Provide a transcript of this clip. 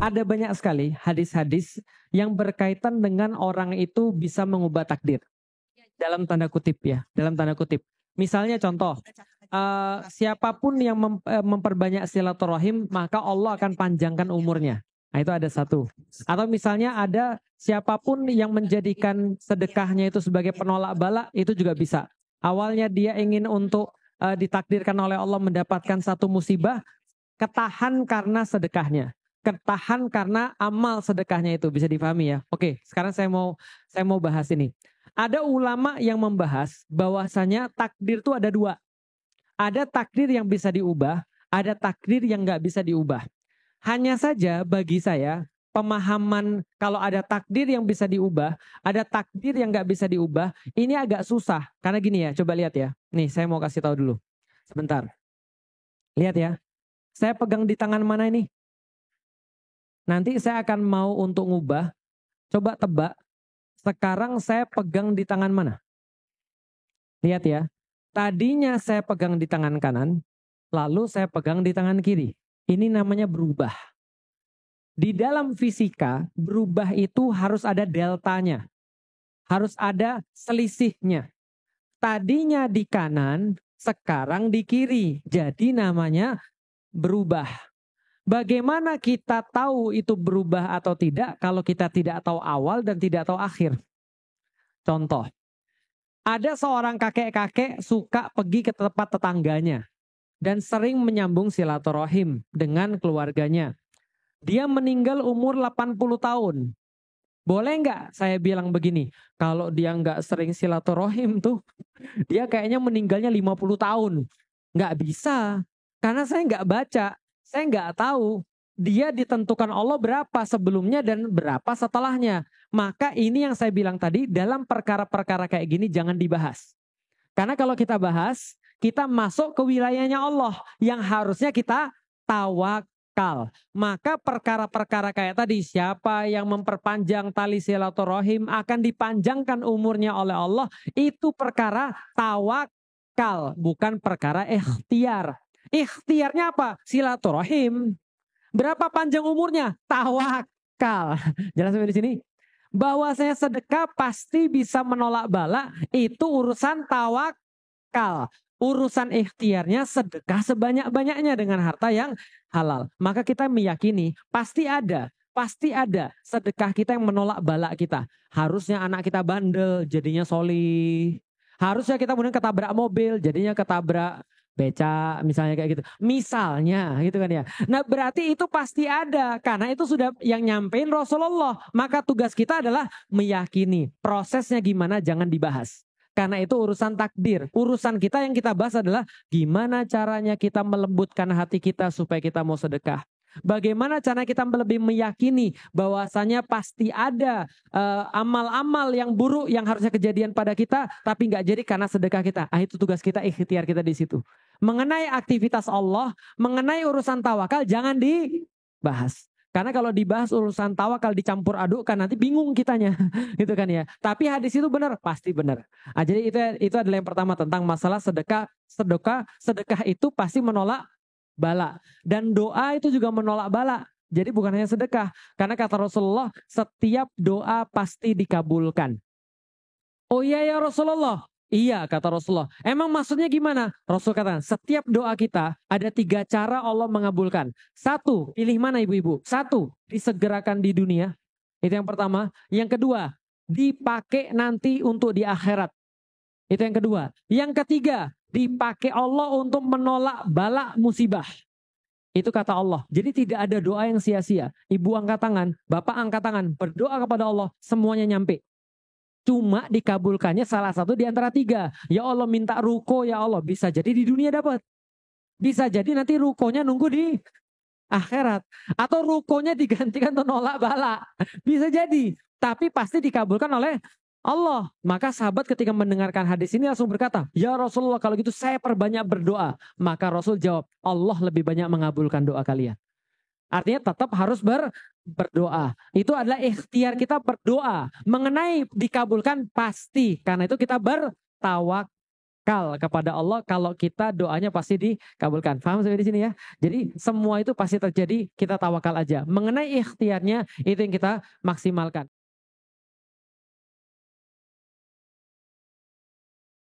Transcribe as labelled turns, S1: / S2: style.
S1: ada banyak sekali hadis-hadis yang berkaitan dengan orang itu bisa mengubah takdir. Dalam tanda kutip ya, dalam tanda kutip. Misalnya contoh, uh, siapapun yang mem eh, memperbanyak silaturahim maka Allah akan panjangkan umurnya. Nah, itu ada satu. Atau misalnya ada siapapun yang menjadikan sedekahnya itu sebagai penolak balak itu juga bisa. Awalnya dia ingin untuk uh, ditakdirkan oleh Allah mendapatkan satu musibah, ketahan karena sedekahnya ketahan karena amal sedekahnya itu bisa difahami ya. Oke, sekarang saya mau saya mau bahas ini. Ada ulama yang membahas bahwasanya takdir itu ada dua. Ada takdir yang bisa diubah, ada takdir yang nggak bisa diubah. Hanya saja bagi saya pemahaman kalau ada takdir yang bisa diubah, ada takdir yang nggak bisa diubah, ini agak susah. Karena gini ya, coba lihat ya. Nih, saya mau kasih tahu dulu. Sebentar. Lihat ya. Saya pegang di tangan mana ini? Nanti saya akan mau untuk ngubah. Coba tebak. Sekarang saya pegang di tangan mana? Lihat ya. Tadinya saya pegang di tangan kanan, lalu saya pegang di tangan kiri. Ini namanya berubah. Di dalam fisika, berubah itu harus ada deltanya. Harus ada selisihnya. Tadinya di kanan, sekarang di kiri. Jadi namanya berubah. Bagaimana kita tahu itu berubah atau tidak kalau kita tidak tahu awal dan tidak tahu akhir? Contoh, ada seorang kakek-kakek suka pergi ke tempat tetangganya dan sering menyambung silaturahim dengan keluarganya. Dia meninggal umur 80 tahun. Boleh nggak saya bilang begini, kalau dia nggak sering silaturahim tuh, dia kayaknya meninggalnya 50 tahun. Nggak bisa, karena saya nggak baca saya nggak tahu dia ditentukan Allah berapa sebelumnya dan berapa setelahnya. Maka ini yang saya bilang tadi dalam perkara-perkara kayak gini jangan dibahas. Karena kalau kita bahas, kita masuk ke wilayahnya Allah yang harusnya kita tawakal. Maka perkara-perkara kayak tadi siapa yang memperpanjang tali silaturahim akan dipanjangkan umurnya oleh Allah itu perkara tawakal, bukan perkara ikhtiar. Ikhtiarnya apa? Silaturahim. Berapa panjang umurnya? Tawakal. Jelas sampai di sini? Bahwasanya sedekah pasti bisa menolak bala itu urusan tawakal. Urusan ikhtiarnya sedekah sebanyak-banyaknya dengan harta yang halal. Maka kita meyakini pasti ada pasti ada sedekah kita yang menolak balak kita. Harusnya anak kita bandel, jadinya soli. Harusnya kita kemudian ketabrak mobil, jadinya ketabrak beca misalnya kayak gitu. Misalnya gitu kan ya. Nah, berarti itu pasti ada karena itu sudah yang nyampein Rasulullah. Maka tugas kita adalah meyakini. Prosesnya gimana jangan dibahas. Karena itu urusan takdir. Urusan kita yang kita bahas adalah gimana caranya kita melembutkan hati kita supaya kita mau sedekah. Bagaimana cara kita lebih meyakini bahwasanya pasti ada eh, amal-amal uh, yang buruk yang harusnya kejadian pada kita tapi nggak jadi karena sedekah kita. Ah itu tugas kita, ikhtiar kita di situ mengenai aktivitas Allah, mengenai urusan tawakal jangan dibahas. Karena kalau dibahas urusan tawakal dicampur adukkan nanti bingung kitanya, gitu kan ya. Tapi hadis itu benar, pasti benar. Nah, jadi itu itu adalah yang pertama tentang masalah sedekah, sedekah, sedekah itu pasti menolak bala dan doa itu juga menolak bala. Jadi bukan hanya sedekah, karena kata Rasulullah setiap doa pasti dikabulkan. Oh iya ya Rasulullah, Iya kata Rasulullah. Emang maksudnya gimana? Rasul katakan setiap doa kita ada tiga cara Allah mengabulkan. Satu, pilih mana ibu-ibu? Satu, disegerakan di dunia. Itu yang pertama. Yang kedua, dipakai nanti untuk di akhirat. Itu yang kedua. Yang ketiga, dipakai Allah untuk menolak balak musibah. Itu kata Allah. Jadi tidak ada doa yang sia-sia. Ibu angkat tangan, bapak angkat tangan, berdoa kepada Allah, semuanya nyampe. Cuma dikabulkannya salah satu di antara tiga. Ya Allah minta ruko ya Allah. Bisa jadi di dunia dapat. Bisa jadi nanti rukonya nunggu di akhirat. Atau rukonya digantikan atau nolak bala. Bisa jadi. Tapi pasti dikabulkan oleh Allah. Maka sahabat ketika mendengarkan hadis ini langsung berkata, Ya Rasulullah kalau gitu saya perbanyak berdoa. Maka Rasul jawab, Allah lebih banyak mengabulkan doa kalian. Artinya tetap harus ber, berdoa. Itu adalah ikhtiar kita berdoa. Mengenai dikabulkan pasti. Karena itu kita bertawakal kepada Allah. Kalau kita doanya pasti dikabulkan. Paham sampai di sini ya? Jadi semua itu pasti terjadi. Kita tawakal aja. Mengenai ikhtiarnya itu yang kita maksimalkan.